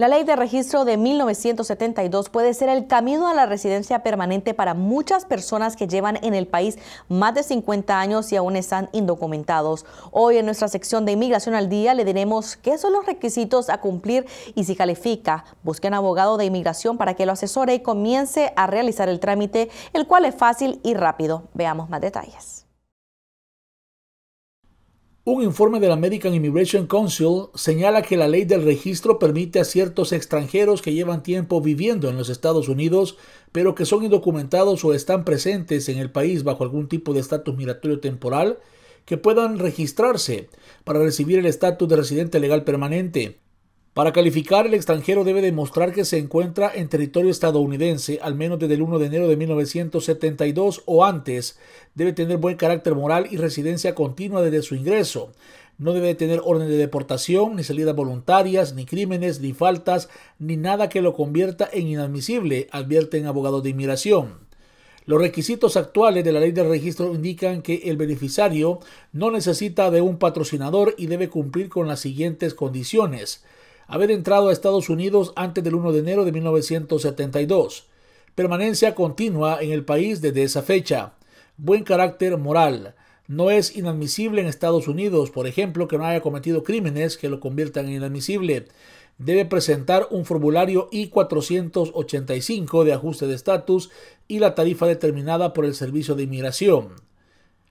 La ley de registro de 1972 puede ser el camino a la residencia permanente para muchas personas que llevan en el país más de 50 años y aún están indocumentados. Hoy en nuestra sección de Inmigración al Día le diremos qué son los requisitos a cumplir y si califica. un abogado de inmigración para que lo asesore y comience a realizar el trámite, el cual es fácil y rápido. Veamos más detalles. Un informe del American Immigration Council señala que la ley del registro permite a ciertos extranjeros que llevan tiempo viviendo en los Estados Unidos, pero que son indocumentados o están presentes en el país bajo algún tipo de estatus migratorio temporal, que puedan registrarse para recibir el estatus de residente legal permanente. Para calificar, el extranjero debe demostrar que se encuentra en territorio estadounidense al menos desde el 1 de enero de 1972 o antes. Debe tener buen carácter moral y residencia continua desde su ingreso. No debe tener orden de deportación, ni salidas voluntarias, ni crímenes, ni faltas, ni nada que lo convierta en inadmisible, advierten abogados de inmigración. Los requisitos actuales de la ley de registro indican que el beneficiario no necesita de un patrocinador y debe cumplir con las siguientes condiciones haber entrado a Estados Unidos antes del 1 de enero de 1972, permanencia continua en el país desde esa fecha, buen carácter moral, no es inadmisible en Estados Unidos, por ejemplo, que no haya cometido crímenes que lo conviertan en inadmisible. Debe presentar un formulario I-485 de ajuste de estatus y la tarifa determinada por el Servicio de Inmigración.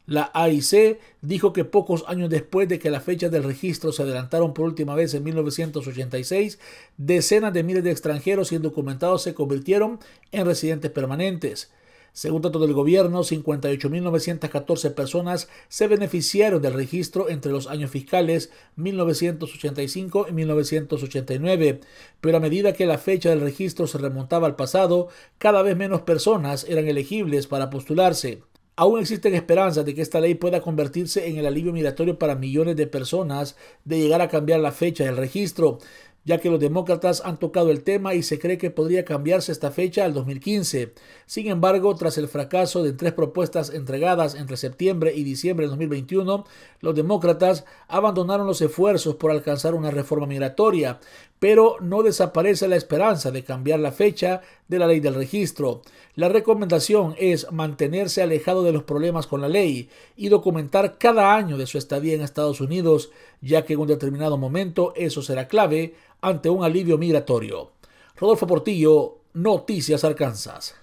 La AIC dijo que pocos años después de que las fechas del registro se adelantaron por última vez en 1986, decenas de miles de extranjeros indocumentados se convirtieron en residentes permanentes. Según datos del gobierno, 58.914 personas se beneficiaron del registro entre los años fiscales 1985 y 1989, pero a medida que la fecha del registro se remontaba al pasado, cada vez menos personas eran elegibles para postularse. Aún existen esperanzas de que esta ley pueda convertirse en el alivio migratorio para millones de personas de llegar a cambiar la fecha del registro, ya que los demócratas han tocado el tema y se cree que podría cambiarse esta fecha al 2015. Sin embargo, tras el fracaso de tres propuestas entregadas entre septiembre y diciembre de 2021, los demócratas abandonaron los esfuerzos por alcanzar una reforma migratoria, pero no desaparece la esperanza de cambiar la fecha de la ley del registro. La recomendación es mantenerse alejado de los problemas con la ley y documentar cada año de su estadía en Estados Unidos, ya que en un determinado momento eso será clave ante un alivio migratorio. Rodolfo Portillo, Noticias Arkansas.